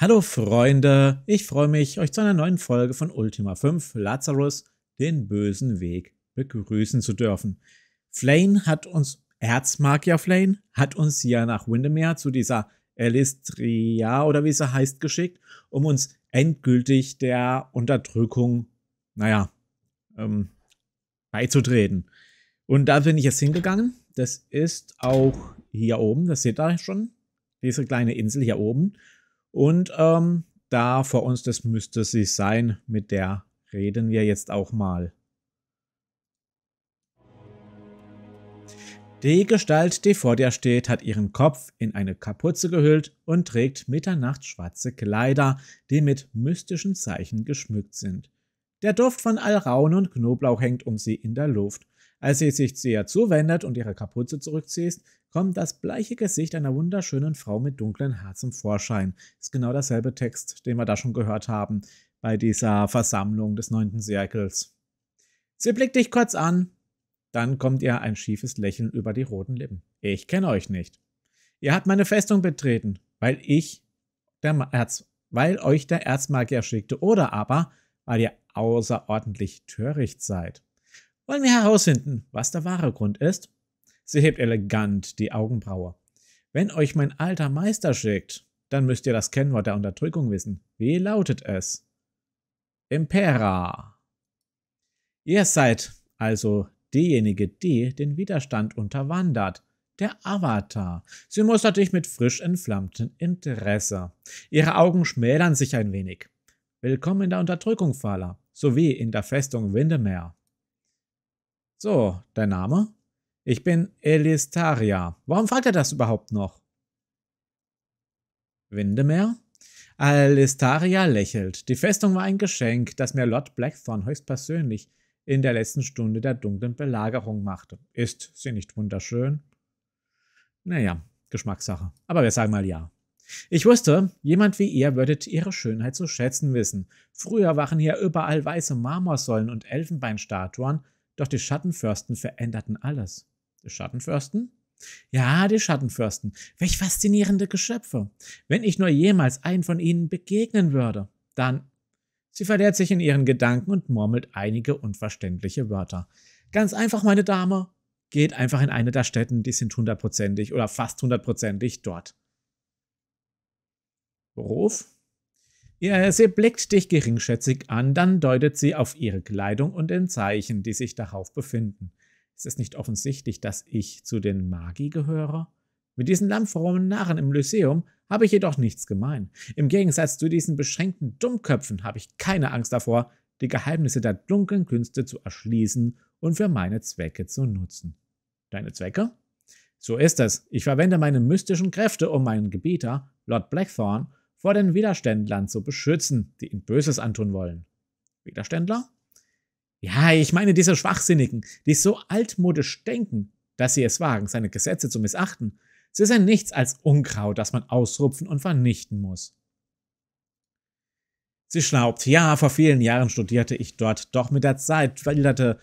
Hallo Freunde, ich freue mich, euch zu einer neuen Folge von Ultima 5 Lazarus, den bösen Weg, begrüßen zu dürfen. Flane hat uns, Erzmagier Flane, hat uns hier nach Windermere zu dieser Elistria oder wie sie heißt geschickt, um uns endgültig der Unterdrückung, naja, ähm, beizutreten. Und da bin ich jetzt hingegangen. Das ist auch hier oben, das seht ihr schon, diese kleine Insel hier oben. Und ähm, da vor uns, das müsste sie sein, mit der reden wir jetzt auch mal. Die Gestalt, die vor dir steht, hat ihren Kopf in eine Kapuze gehüllt und trägt Mitternacht schwarze Kleider, die mit mystischen Zeichen geschmückt sind. Der Duft von Alraun und Knoblauch hängt um sie in der Luft als sie sich zu ihr zuwendet und ihre Kapuze zurückziehst, kommt das bleiche Gesicht einer wunderschönen Frau mit dunklem Haar zum Vorschein. Ist genau derselbe Text, den wir da schon gehört haben bei dieser Versammlung des neunten Zirkels. Sie blickt dich kurz an, dann kommt ihr ein schiefes Lächeln über die roten Lippen. Ich kenne euch nicht. Ihr habt meine Festung betreten, weil ich der Erz, weil euch der Erzmagier schickte oder aber, weil ihr außerordentlich töricht seid wollen wir herausfinden, was der wahre Grund ist? Sie hebt elegant die Augenbraue. Wenn euch mein alter Meister schickt, dann müsst ihr das Kennwort der Unterdrückung wissen. Wie lautet es? Impera. Ihr seid also diejenige, die den Widerstand unterwandert. Der Avatar. Sie mustert dich mit frisch entflammtem Interesse. Ihre Augen schmälern sich ein wenig. Willkommen in der Unterdrückung, Faller, sowie in der Festung Windemeer. So, dein Name? Ich bin Elistaria. Warum fragt er das überhaupt noch? Windemeer? Alistaria lächelt. Die Festung war ein Geschenk, das mir Lord Blackthorn höchstpersönlich in der letzten Stunde der dunklen Belagerung machte. Ist sie nicht wunderschön? Naja, Geschmackssache. Aber wir sagen mal ja. Ich wusste, jemand wie ihr würdet ihre Schönheit zu schätzen wissen. Früher waren hier überall weiße Marmorsäulen und Elfenbeinstatuen, doch die Schattenfürsten veränderten alles. Die Schattenfürsten? Ja, die Schattenfürsten. Welch faszinierende Geschöpfe. Wenn ich nur jemals einen von ihnen begegnen würde, dann. Sie verliert sich in ihren Gedanken und murmelt einige unverständliche Wörter. Ganz einfach, meine Dame. Geht einfach in eine der Städten, die sind hundertprozentig oder fast hundertprozentig dort. Beruf? Ja, sie blickt dich geringschätzig an, dann deutet sie auf ihre Kleidung und den Zeichen, die sich darauf befinden. Ist es nicht offensichtlich, dass ich zu den Magi gehöre? Mit diesen lammfromen Narren im Lyceum habe ich jedoch nichts gemein. Im Gegensatz zu diesen beschränkten Dummköpfen habe ich keine Angst davor, die Geheimnisse der dunklen Künste zu erschließen und für meine Zwecke zu nutzen. Deine Zwecke? So ist es. Ich verwende meine mystischen Kräfte, um meinen Gebieter, Lord Blackthorn, vor den Widerständlern zu beschützen, die ihm Böses antun wollen. Widerständler? Ja, ich meine diese Schwachsinnigen, die so altmodisch denken, dass sie es wagen, seine Gesetze zu missachten. Sie sind nichts als Unkraut, das man ausrupfen und vernichten muss. Sie schnaubt, ja, vor vielen Jahren studierte ich dort, doch mit der Zeit wilderte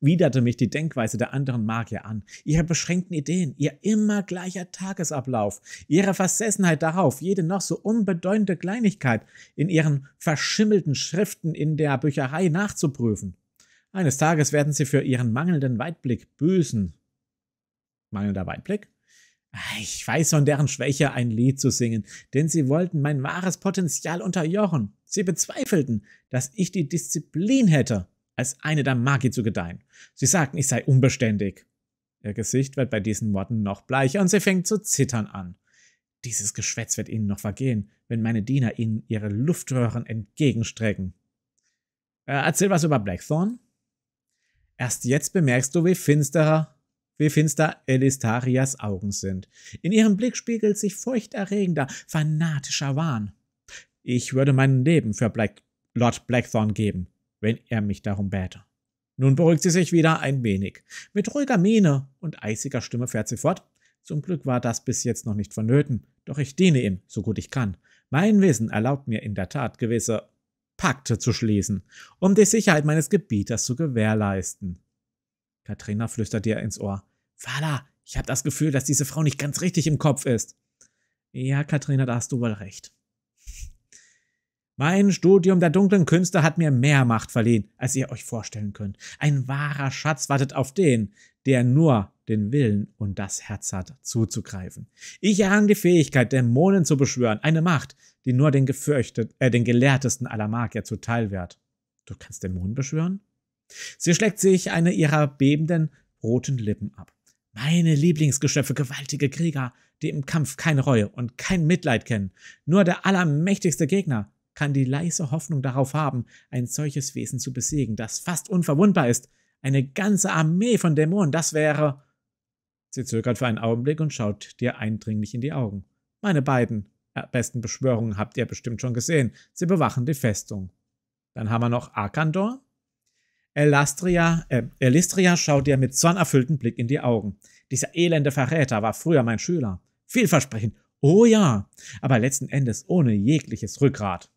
widerte mich die Denkweise der anderen Magier an, ihre beschränkten Ideen, ihr immer gleicher Tagesablauf, ihre Versessenheit darauf, jede noch so unbedeutende Kleinigkeit in ihren verschimmelten Schriften in der Bücherei nachzuprüfen. Eines Tages werden sie für ihren mangelnden Weitblick büßen. Mangelnder Weitblick? Ich weiß von deren Schwäche, ein Lied zu singen, denn sie wollten mein wahres Potenzial unterjochen. Sie bezweifelten, dass ich die Disziplin hätte als eine der Magie zu gedeihen. Sie sagten, ich sei unbeständig. Ihr Gesicht wird bei diesen Worten noch bleicher und sie fängt zu zittern an. Dieses Geschwätz wird ihnen noch vergehen, wenn meine Diener ihnen ihre Luftröhren entgegenstrecken. Äh, erzähl was über Blackthorn. Erst jetzt bemerkst du, wie finsterer, wie finster Elistarias Augen sind. In ihrem Blick spiegelt sich furchterregender, fanatischer Wahn. Ich würde mein Leben für Black Lord Blackthorn geben wenn er mich darum bäte. Nun beruhigt sie sich wieder ein wenig. Mit ruhiger Miene und eisiger Stimme fährt sie fort. Zum Glück war das bis jetzt noch nicht vonnöten, doch ich diene ihm, so gut ich kann. Mein Wissen erlaubt mir in der Tat gewisse Pakte zu schließen, um die Sicherheit meines Gebieters zu gewährleisten. Katrina flüstert ihr ins Ohr. Fala, ich habe das Gefühl, dass diese Frau nicht ganz richtig im Kopf ist. Ja, Katrina, da hast du wohl recht. Mein Studium der dunklen Künste hat mir mehr Macht verliehen, als ihr euch vorstellen könnt. Ein wahrer Schatz wartet auf den, der nur den Willen und das Herz hat, zuzugreifen. Ich errang die Fähigkeit, Dämonen zu beschwören, eine Macht, die nur den gefürchtet, äh, den gelehrtesten aller Magier zuteil wird. Du kannst Dämonen beschwören? Sie schlägt sich eine ihrer bebenden roten Lippen ab. Meine Lieblingsgeschöpfe, gewaltige Krieger, die im Kampf keine Reue und kein Mitleid kennen. Nur der allermächtigste Gegner kann die leise Hoffnung darauf haben, ein solches Wesen zu besiegen, das fast unverwundbar ist. Eine ganze Armee von Dämonen, das wäre. Sie zögert für einen Augenblick und schaut dir eindringlich in die Augen. Meine beiden äh, besten Beschwörungen habt ihr bestimmt schon gesehen. Sie bewachen die Festung. Dann haben wir noch Arkandor. Elastria, äh, Elistria schaut dir mit sonnerfülltem Blick in die Augen. Dieser elende Verräter war früher mein Schüler. Vielversprechend. Oh ja, aber letzten Endes ohne jegliches Rückgrat.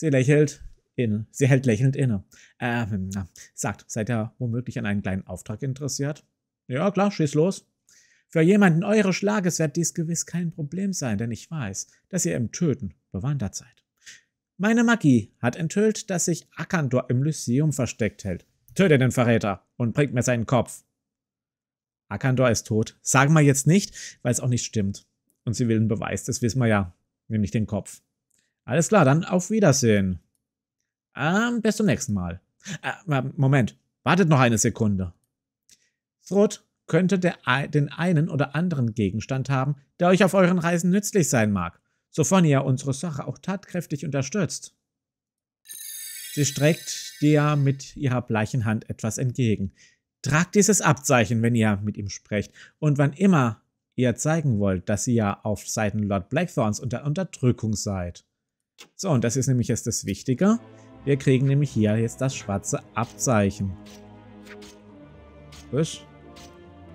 Sie lächelt inne. Sie hält lächelnd inne. Ähm, sagt, seid ihr womöglich an einen kleinen Auftrag interessiert? Ja, klar, schieß los. Für jemanden eures Schlages wird dies gewiss kein Problem sein, denn ich weiß, dass ihr im Töten bewandert seid. Meine Magie hat enthüllt, dass sich Akandor im Lyceum versteckt hält. Töte den Verräter und bringt mir seinen Kopf. Akandor ist tot. Sagen wir jetzt nicht, weil es auch nicht stimmt. Und sie will einen Beweis, das wissen wir ja, nämlich den Kopf. Alles klar, dann auf Wiedersehen. Ähm, bis zum nächsten Mal. Äh, Moment, wartet noch eine Sekunde. Throt könnte e den einen oder anderen Gegenstand haben, der euch auf euren Reisen nützlich sein mag, sofern ihr unsere Sache auch tatkräftig unterstützt. Sie streckt dir mit ihrer bleichen Hand etwas entgegen. Tragt dieses Abzeichen, wenn ihr mit ihm sprecht, und wann immer ihr zeigen wollt, dass ihr auf Seiten Lord Blackthorns unter Unterdrückung seid. So, und das ist nämlich jetzt das Wichtige. Wir kriegen nämlich hier jetzt das schwarze Abzeichen. Frisch.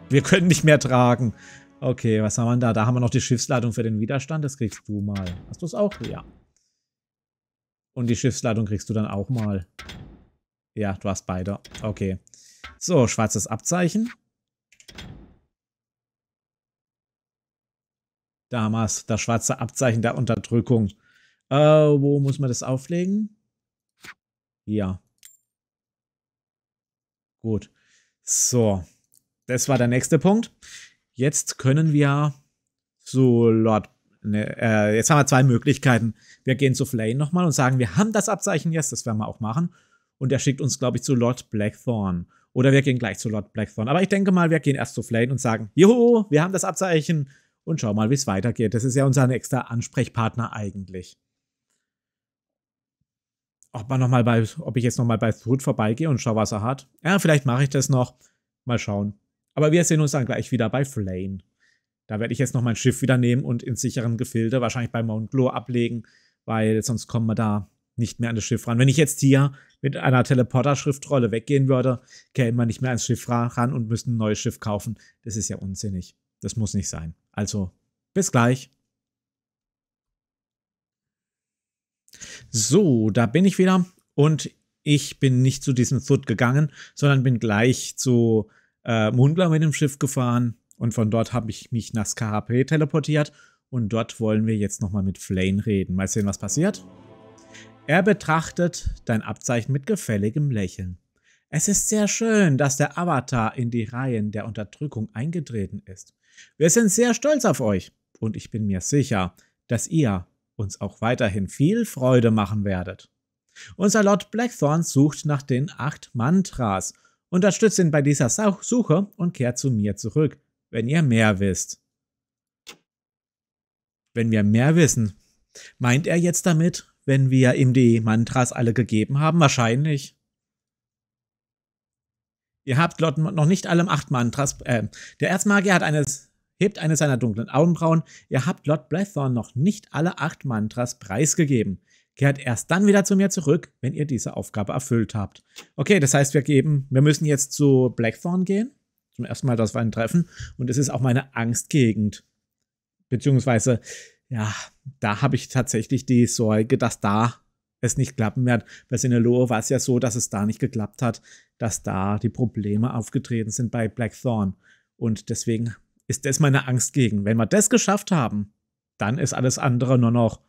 Wir können nicht mehr tragen. Okay, was haben wir da? Da haben wir noch die Schiffsladung für den Widerstand. Das kriegst du mal. Hast du es auch? Ja. Und die Schiffsladung kriegst du dann auch mal. Ja, du hast beide. Okay. So, schwarzes Abzeichen. Damals Das schwarze Abzeichen der Unterdrückung. Äh, wo muss man das auflegen? Ja. Gut. So. Das war der nächste Punkt. Jetzt können wir zu Lord. Ne, äh, jetzt haben wir zwei Möglichkeiten. Wir gehen zu Flane nochmal und sagen, wir haben das Abzeichen jetzt, das werden wir auch machen. Und er schickt uns, glaube ich, zu Lord Blackthorn. Oder wir gehen gleich zu Lord Blackthorn. Aber ich denke mal, wir gehen erst zu Flane und sagen, Juhu, wir haben das Abzeichen. Und schau mal, wie es weitergeht. Das ist ja unser nächster Ansprechpartner eigentlich ob man noch mal bei, ob ich jetzt noch mal bei Food vorbeigehe und schaue, was er hat. Ja, vielleicht mache ich das noch. Mal schauen. Aber wir sehen uns dann gleich wieder bei Flane. Da werde ich jetzt noch mein Schiff wieder nehmen und in sicheren Gefilde, wahrscheinlich bei Mount Glow, ablegen, weil sonst kommen wir da nicht mehr an das Schiff ran. Wenn ich jetzt hier mit einer Teleporter-Schriftrolle weggehen würde, kämen wir nicht mehr ans Schiff ran und müssten ein neues Schiff kaufen. Das ist ja unsinnig. Das muss nicht sein. Also, bis gleich. So, da bin ich wieder und ich bin nicht zu diesem Foot gegangen, sondern bin gleich zu äh, Mundler mit dem Schiff gefahren und von dort habe ich mich nach SKHP teleportiert und dort wollen wir jetzt nochmal mit Flane reden. Mal sehen, was passiert. Er betrachtet dein Abzeichen mit gefälligem Lächeln. Es ist sehr schön, dass der Avatar in die Reihen der Unterdrückung eingetreten ist. Wir sind sehr stolz auf euch und ich bin mir sicher, dass ihr uns auch weiterhin viel Freude machen werdet. Unser Lord Blackthorn sucht nach den acht Mantras. Unterstützt ihn bei dieser Suche und kehrt zu mir zurück, wenn ihr mehr wisst. Wenn wir mehr wissen, meint er jetzt damit, wenn wir ihm die Mantras alle gegeben haben? Wahrscheinlich. Ihr habt Lord noch nicht alle acht Mantras. Äh, der Erzmagier hat eines hebt eine seiner dunklen Augenbrauen, ihr habt Lord Blathorn noch nicht alle acht Mantras preisgegeben. Kehrt erst dann wieder zu mir zurück, wenn ihr diese Aufgabe erfüllt habt. Okay, das heißt, wir geben, wir müssen jetzt zu Blackthorn gehen. Zum ersten Mal, dass wir einen treffen. Und es ist auch meine Angstgegend. Beziehungsweise, ja, da habe ich tatsächlich die Sorge, dass da es nicht klappen wird. Bei Sinaloa war es ja so, dass es da nicht geklappt hat, dass da die Probleme aufgetreten sind bei Blackthorn. Und deswegen ist das meine Angst gegen. Wenn wir das geschafft haben, dann ist alles andere nur noch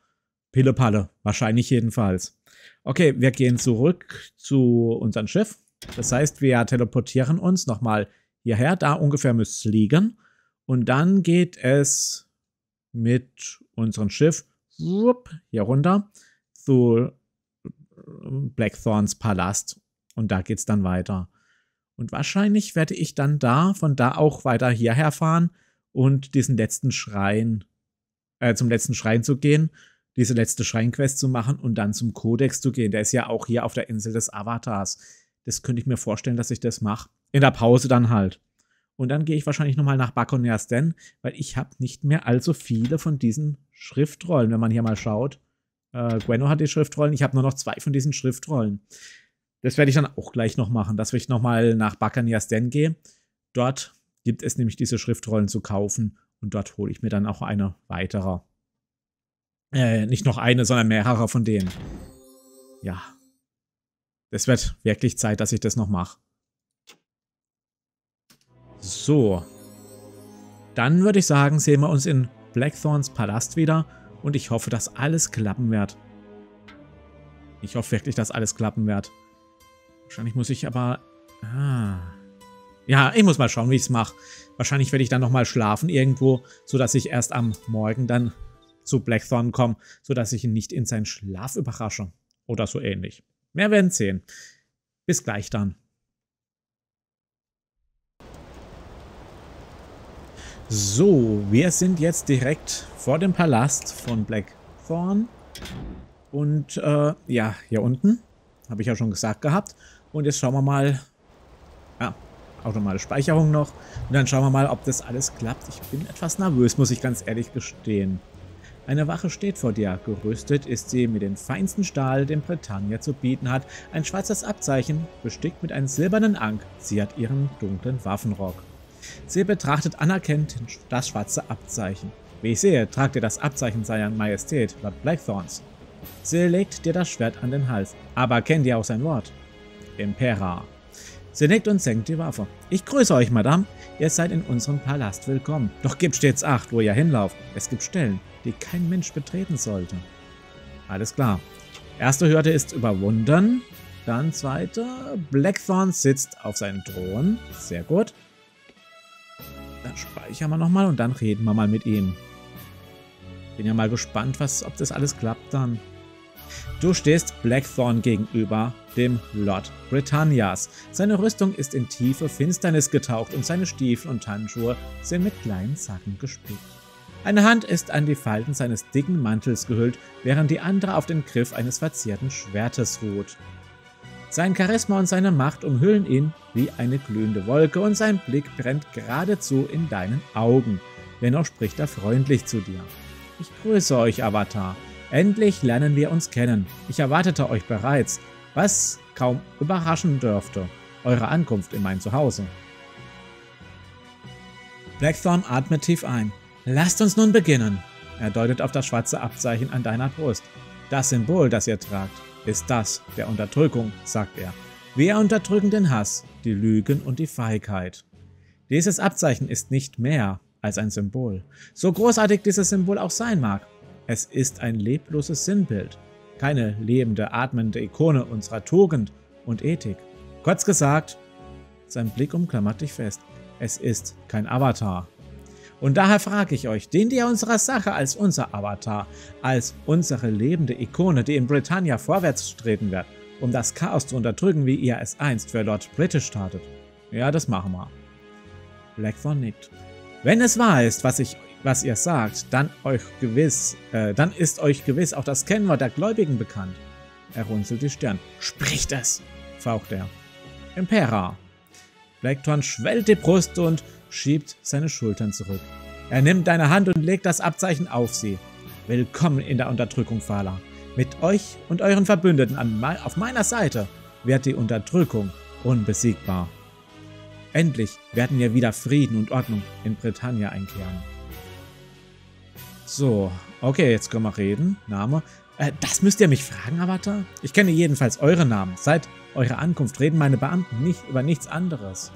Pillepalle. Wahrscheinlich jedenfalls. Okay, wir gehen zurück zu unserem Schiff. Das heißt, wir teleportieren uns nochmal hierher. Da ungefähr müsste es liegen. Und dann geht es mit unserem Schiff hier runter zu Blackthorns Palast. Und da geht es dann weiter. Und wahrscheinlich werde ich dann da, von da auch weiter hierher fahren und diesen letzten Schrein, äh, zum letzten Schrein zu gehen, diese letzte Schreinquest zu machen und dann zum Kodex zu gehen. Der ist ja auch hier auf der Insel des Avatars. Das könnte ich mir vorstellen, dass ich das mache. In der Pause dann halt. Und dann gehe ich wahrscheinlich nochmal nach Bakoners denn, weil ich habe nicht mehr allzu viele von diesen Schriftrollen, wenn man hier mal schaut. Äh, Gwenno hat die Schriftrollen, ich habe nur noch zwei von diesen Schriftrollen. Das werde ich dann auch gleich noch machen, dass ich nochmal nach Bacanias Den gehe. Dort gibt es nämlich diese Schriftrollen zu kaufen und dort hole ich mir dann auch eine weitere. Äh, nicht noch eine, sondern mehrere von denen. Ja. Es wird wirklich Zeit, dass ich das noch mache. So. Dann würde ich sagen, sehen wir uns in Blackthorns Palast wieder und ich hoffe, dass alles klappen wird. Ich hoffe wirklich, dass alles klappen wird. Wahrscheinlich muss ich aber... Ah. Ja, ich muss mal schauen, wie ich es mache. Wahrscheinlich werde ich dann nochmal schlafen irgendwo, sodass ich erst am Morgen dann zu Blackthorn komme, sodass ich ihn nicht in seinen Schlaf überrasche. Oder so ähnlich. Wir werden sehen. Bis gleich dann. So, wir sind jetzt direkt vor dem Palast von Blackthorn. Und äh, ja, hier unten, habe ich ja schon gesagt gehabt. Und jetzt schauen wir mal. Ja, automatisch Speicherung noch. Und dann schauen wir mal, ob das alles klappt. Ich bin etwas nervös, muss ich ganz ehrlich gestehen. Eine Wache steht vor dir. Gerüstet ist sie mit dem feinsten Stahl, den Britannia zu bieten hat. Ein schwarzes Abzeichen, bestickt mit einem silbernen Ank. Sie hat ihren dunklen Waffenrock. Sie betrachtet anerkennt das schwarze Abzeichen. Wie ich sehe, tragt ihr das Abzeichen seiner Majestät, Lord Blackthorns. Sie legt dir das Schwert an den Hals, aber kennt ihr auch sein Wort. Impera. Sie nickt und senkt die Waffe. Ich grüße euch, Madame. Ihr seid in unserem Palast willkommen. Doch gebt stets Acht, wo ihr hinlauft. Es gibt Stellen, die kein Mensch betreten sollte. Alles klar. Erste Hürde ist überwunden. Dann zweite. Blackthorn sitzt auf seinem Thron. Sehr gut. Dann speichern wir nochmal und dann reden wir mal mit ihm. Bin ja mal gespannt, was, ob das alles klappt dann. Du stehst Blackthorn gegenüber dem Lord Britannias. Seine Rüstung ist in tiefe Finsternis getaucht und seine Stiefel und Handschuhe sind mit kleinen Zacken gespickt. Eine Hand ist an die Falten seines dicken Mantels gehüllt, während die andere auf den Griff eines verzierten Schwertes ruht. Sein Charisma und seine Macht umhüllen ihn wie eine glühende Wolke und sein Blick brennt geradezu in deinen Augen. Dennoch spricht er freundlich zu dir. Ich grüße euch, Avatar. Endlich lernen wir uns kennen. Ich erwartete euch bereits was kaum überraschen dürfte, eure Ankunft in mein Zuhause. Blackthorn atmet tief ein. Lasst uns nun beginnen. Er deutet auf das schwarze Abzeichen an deiner Brust. Das Symbol, das ihr tragt, ist das der Unterdrückung, sagt er. Wir unterdrücken den Hass, die Lügen und die Feigheit. Dieses Abzeichen ist nicht mehr als ein Symbol. So großartig dieses Symbol auch sein mag, es ist ein lebloses Sinnbild, keine lebende, atmende Ikone unserer Tugend und Ethik. Kurz gesagt, sein Blick umklammert dich fest. Es ist kein Avatar. Und daher frage ich euch, dient ihr unserer Sache als unser Avatar, als unsere lebende Ikone, die in Britannia vorwärts treten wird, um das Chaos zu unterdrücken, wie ihr es einst für Lord British tatet. Ja, das machen wir. Blackthorn nickt. Wenn es wahr ist, was ich was ihr sagt, dann euch gewiss, äh, dann ist euch gewiss auch das Kennwort der Gläubigen bekannt. Er runzelt die Stirn. Spricht es, faucht er. Impera. Blackthorn schwellt die Brust und schiebt seine Schultern zurück. Er nimmt deine Hand und legt das Abzeichen auf sie. Willkommen in der Unterdrückung, Fala. Mit euch und euren Verbündeten an, auf meiner Seite wird die Unterdrückung unbesiegbar. Endlich werden wir wieder Frieden und Ordnung in Britannia einkehren. So, okay, jetzt können wir reden. Name. Äh, das müsst ihr mich fragen, Avatar? Ich kenne jedenfalls eure Namen. Seit eurer Ankunft reden meine Beamten nicht über nichts anderes.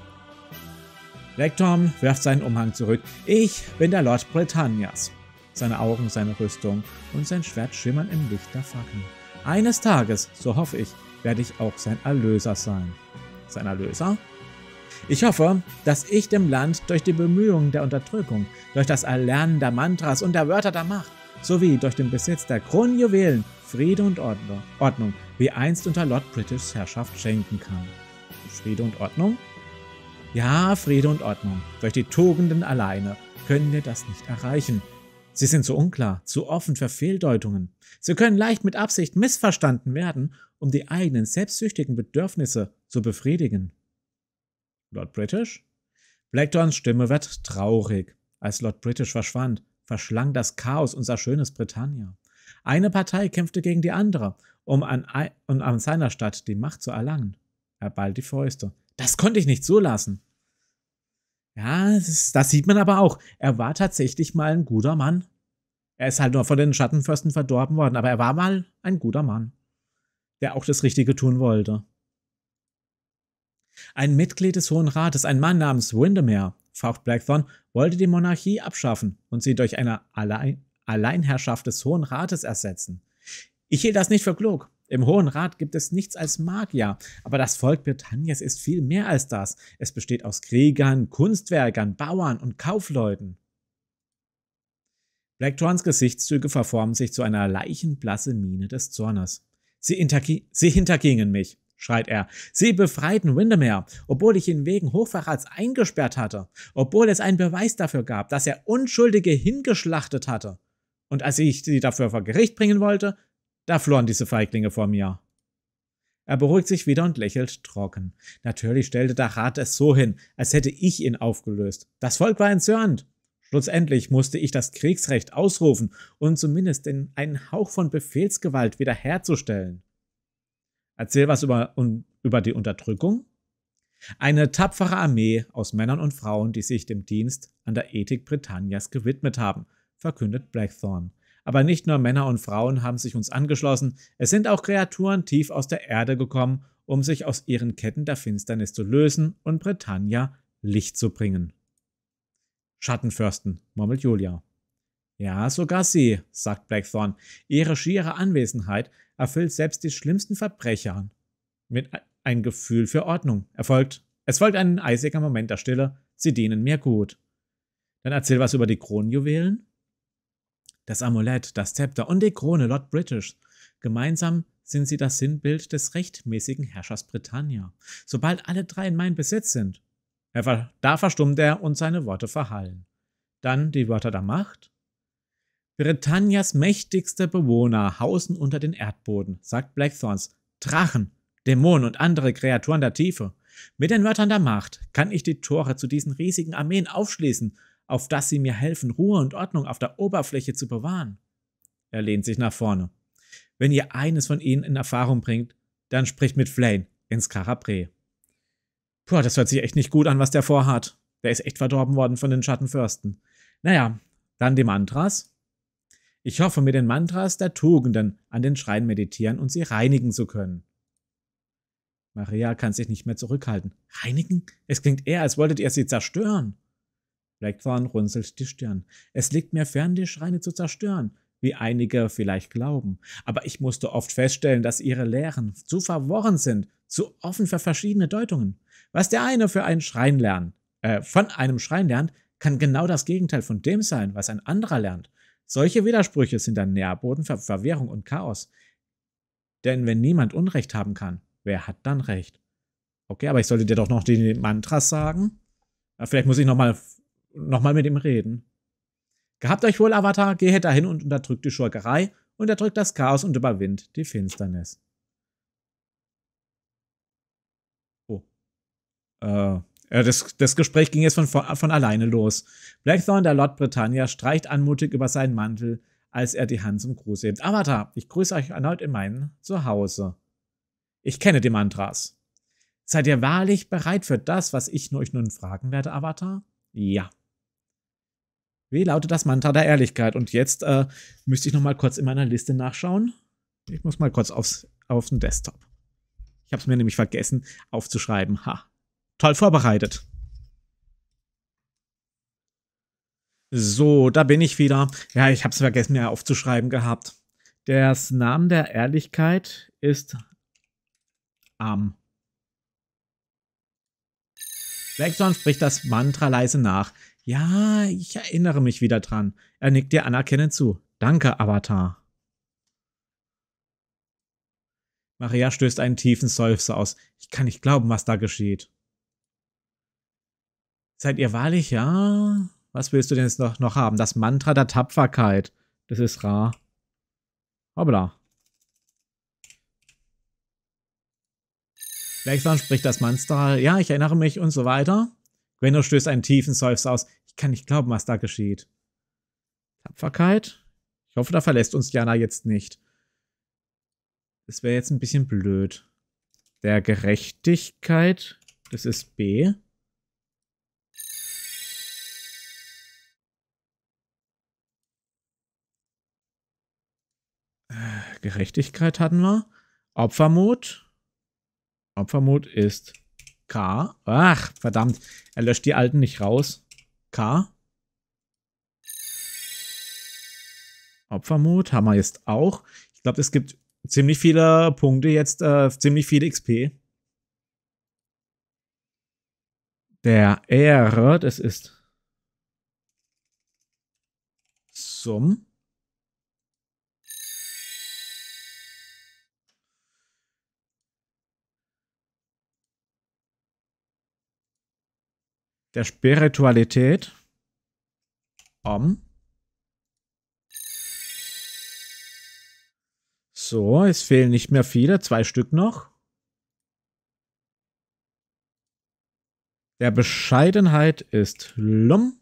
Lektorm wirft seinen Umhang zurück. Ich bin der Lord Britannias. Seine Augen, seine Rüstung und sein Schwert schimmern im Licht der Fackeln. Eines Tages, so hoffe ich, werde ich auch sein Erlöser sein. Sein Erlöser? Ich hoffe, dass ich dem Land durch die Bemühungen der Unterdrückung, durch das Erlernen der Mantras und der Wörter der Macht, sowie durch den Besitz der Kronjuwelen Friede und Ordnung, wie einst unter Lord British Herrschaft schenken kann. Friede und Ordnung? Ja, Friede und Ordnung. Durch die Tugenden alleine können wir das nicht erreichen. Sie sind zu unklar, zu offen für Fehldeutungen. Sie können leicht mit Absicht missverstanden werden, um die eigenen selbstsüchtigen Bedürfnisse zu befriedigen. Lord British? Blackdorns Stimme wird traurig. Als Lord British verschwand, verschlang das Chaos unser schönes Britannia. Eine Partei kämpfte gegen die andere, um an, um an seiner Stadt die Macht zu erlangen. Er ballt die Fäuste. Das konnte ich nicht zulassen. Ja, das, das sieht man aber auch. Er war tatsächlich mal ein guter Mann. Er ist halt nur von den Schattenfürsten verdorben worden, aber er war mal ein guter Mann, der auch das Richtige tun wollte. Ein Mitglied des Hohen Rates, ein Mann namens Windermere, faucht Blackthorn, wollte die Monarchie abschaffen und sie durch eine Allein Alleinherrschaft des Hohen Rates ersetzen. Ich hielt das nicht für klug. Im Hohen Rat gibt es nichts als Magier, aber das Volk Britanniens ist viel mehr als das. Es besteht aus Kriegern, Kunstwerkern, Bauern und Kaufleuten. Blackthorns Gesichtszüge verformen sich zu einer leichenblasse Miene des Zornes. Sie, sie hintergingen mich schreit er. Sie befreiten Windermere, obwohl ich ihn wegen Hochverrats eingesperrt hatte, obwohl es einen Beweis dafür gab, dass er Unschuldige hingeschlachtet hatte. Und als ich sie dafür vor Gericht bringen wollte, da flohen diese Feiglinge vor mir. Er beruhigt sich wieder und lächelt trocken. Natürlich stellte der Rat es so hin, als hätte ich ihn aufgelöst. Das Volk war entzürnt. Schlussendlich musste ich das Kriegsrecht ausrufen, um zumindest einen Hauch von Befehlsgewalt wiederherzustellen. Erzähl was über, um, über die Unterdrückung. Eine tapfere Armee aus Männern und Frauen, die sich dem Dienst an der Ethik Britannias gewidmet haben, verkündet Blackthorn. Aber nicht nur Männer und Frauen haben sich uns angeschlossen, es sind auch Kreaturen tief aus der Erde gekommen, um sich aus ihren Ketten der Finsternis zu lösen und Britannia Licht zu bringen. Schattenfürsten, murmelt Julia. Ja, sogar sie, sagt Blackthorn. Ihre schiere Anwesenheit erfüllt selbst die schlimmsten Verbrecher mit e-, ein Gefühl für Ordnung. Erfolgt. Es folgt ein eisiger Moment der Stille. Sie dienen mir gut. Dann erzähl was über die Kronjuwelen. Das Amulett, das Zepter und die Krone Lord British. Gemeinsam sind sie das Sinnbild des rechtmäßigen Herrschers Britannia. Sobald alle drei in meinem Besitz sind. Da verstummt er und seine Worte verhallen. Dann die Wörter der Macht. Britannias mächtigste Bewohner hausen unter den Erdboden, sagt Blackthorns. Drachen, Dämonen und andere Kreaturen der Tiefe. Mit den Wörtern der Macht kann ich die Tore zu diesen riesigen Armeen aufschließen, auf dass sie mir helfen, Ruhe und Ordnung auf der Oberfläche zu bewahren. Er lehnt sich nach vorne. Wenn ihr eines von ihnen in Erfahrung bringt, dann spricht mit Flane ins Karabre. Puh, das hört sich echt nicht gut an, was der vorhat. Der ist echt verdorben worden von den Schattenfürsten. Naja, dann die Mantras. Ich hoffe, mit den Mantras der Tugenden an den Schrein meditieren und sie reinigen zu können. Maria kann sich nicht mehr zurückhalten. Reinigen? Es klingt eher, als wolltet ihr sie zerstören. Blackthorn runzelt die Stirn. Es liegt mir fern, die Schreine zu zerstören, wie einige vielleicht glauben. Aber ich musste oft feststellen, dass ihre Lehren zu verworren sind, zu offen für verschiedene Deutungen. Was der eine für einen Schrein lernt, äh, von einem Schrein lernt, kann genau das Gegenteil von dem sein, was ein anderer lernt. Solche Widersprüche sind ein Nährboden für Verwirrung und Chaos. Denn wenn niemand Unrecht haben kann, wer hat dann Recht? Okay, aber ich sollte dir doch noch die Mantras sagen. Vielleicht muss ich nochmal noch mal mit ihm reden. Gehabt euch wohl, Avatar, gehet dahin und unterdrückt die Schurkerei, unterdrückt das Chaos und überwindet die Finsternis. Oh. Äh. Ja, äh, das, das Gespräch ging jetzt von, von alleine los. Blackthorn der Lord Britannia streicht anmutig über seinen Mantel, als er die Hand zum Gruß hebt. Avatar, ich grüße euch erneut in meinem Zuhause. Ich kenne die Mantras. Seid ihr wahrlich bereit für das, was ich euch nun fragen werde, Avatar? Ja. Wie lautet das Mantra der Ehrlichkeit? Und jetzt äh, müsste ich noch mal kurz in meiner Liste nachschauen. Ich muss mal kurz aufs, auf den Desktop. Ich habe es mir nämlich vergessen aufzuschreiben. Ha toll vorbereitet. So, da bin ich wieder. Ja, ich habe es vergessen, mir aufzuschreiben gehabt. Das Name der Ehrlichkeit ist Am. Lexon spricht das Mantra leise nach. Ja, ich erinnere mich wieder dran. Er nickt dir anerkennend zu. Danke, Avatar. Maria stößt einen tiefen Seufzer aus. Ich kann nicht glauben, was da geschieht seid ihr wahrlich, ja? Was willst du denn jetzt noch, noch haben? Das Mantra der Tapferkeit. Das ist rar. Hoppla. Gleichsam spricht das Monster, ja, ich erinnere mich und so weiter. Gwenno stößt einen tiefen Seufzer aus. Ich kann nicht glauben, was da geschieht. Tapferkeit? Ich hoffe, da verlässt uns Jana jetzt nicht. Das wäre jetzt ein bisschen blöd. Der Gerechtigkeit, das ist B. Gerechtigkeit hatten wir. Opfermut. Opfermut ist K. Ach, verdammt. Er löscht die alten nicht raus. K. Opfermut haben wir jetzt auch. Ich glaube, es gibt ziemlich viele Punkte jetzt, äh, ziemlich viel XP. Der Ehre, das ist Summ. der Spiritualität um. So, es fehlen nicht mehr viele, zwei Stück noch. Der Bescheidenheit ist Lum.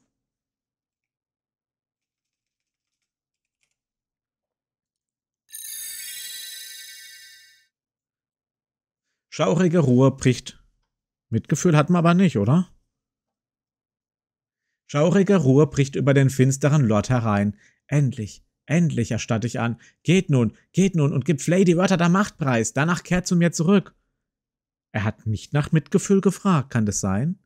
Schaurige Ruhe bricht. Mitgefühl hat man aber nicht, oder? Schaurige Ruhe bricht über den finsteren Lord herein. Endlich, endlich, erstatt ich an. Geht nun, geht nun und gib Flay die Wörter der Macht preis. Danach kehrt zu mir zurück. Er hat nicht nach Mitgefühl gefragt, kann das sein?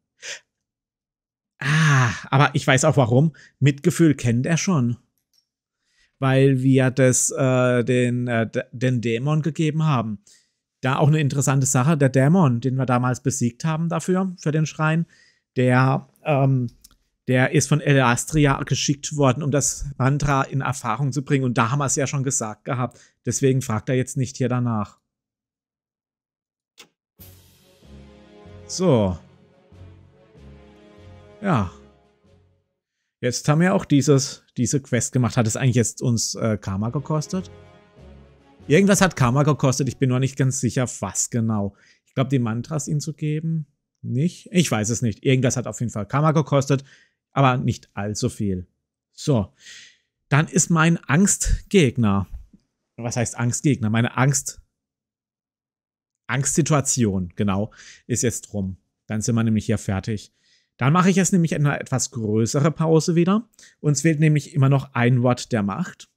Ah, aber ich weiß auch warum. Mitgefühl kennt er schon. Weil wir das äh, den, äh, den Dämon gegeben haben. Da auch eine interessante Sache, der Dämon, den wir damals besiegt haben dafür, für den Schrein, der ähm, der ist von Elastria geschickt worden, um das Mantra in Erfahrung zu bringen. Und da haben wir es ja schon gesagt gehabt. Deswegen fragt er jetzt nicht hier danach. So. Ja. Jetzt haben wir auch dieses, diese Quest gemacht. Hat es eigentlich jetzt uns äh, Karma gekostet? Irgendwas hat Karma gekostet. Ich bin noch nicht ganz sicher, was genau. Ich glaube, die Mantras ihm zu geben. Nicht? Ich weiß es nicht. Irgendwas hat auf jeden Fall Karma gekostet aber nicht allzu viel. So, dann ist mein Angstgegner, was heißt Angstgegner? Meine Angst, Angstsituation, genau, ist jetzt rum. Dann sind wir nämlich hier fertig. Dann mache ich jetzt nämlich eine etwas größere Pause wieder. Uns fehlt nämlich immer noch ein Wort der Macht.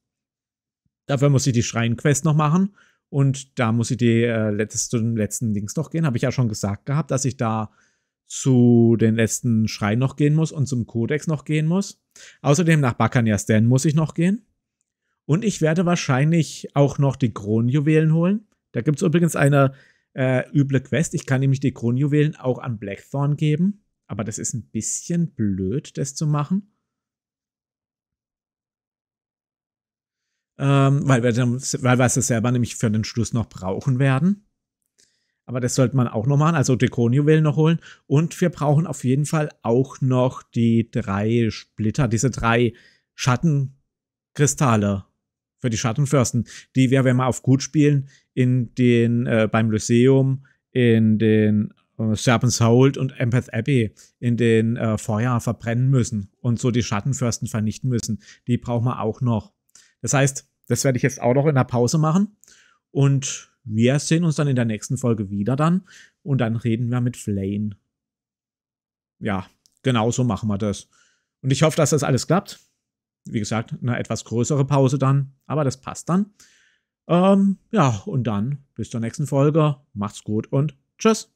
Dafür muss ich die schreien noch machen. Und da muss ich die äh, letzten, letzten Dings noch gehen. Habe ich ja schon gesagt gehabt, dass ich da zu den letzten Schrein noch gehen muss und zum Kodex noch gehen muss. Außerdem nach Bakania Stan muss ich noch gehen. Und ich werde wahrscheinlich auch noch die Kronjuwelen holen. Da gibt es übrigens eine äh, üble Quest. Ich kann nämlich die Kronjuwelen auch an Blackthorn geben. Aber das ist ein bisschen blöd, das zu machen. Ähm, weil, wir, weil wir es selber nämlich für den Schluss noch brauchen werden. Aber das sollte man auch noch machen, also Dekonjuwelen noch holen. Und wir brauchen auf jeden Fall auch noch die drei Splitter, diese drei Schattenkristalle für die Schattenfürsten, die wir, wenn wir auf gut spielen, in den, äh, beim Lyceum, in den äh, Serpent's Hold und Empath Abbey in den äh, Feuer verbrennen müssen und so die Schattenfürsten vernichten müssen. Die brauchen wir auch noch. Das heißt, das werde ich jetzt auch noch in der Pause machen und wir sehen uns dann in der nächsten Folge wieder dann und dann reden wir mit Flane. Ja, genau so machen wir das. Und ich hoffe, dass das alles klappt. Wie gesagt, eine etwas größere Pause dann, aber das passt dann. Ähm, ja, und dann bis zur nächsten Folge. Macht's gut und tschüss.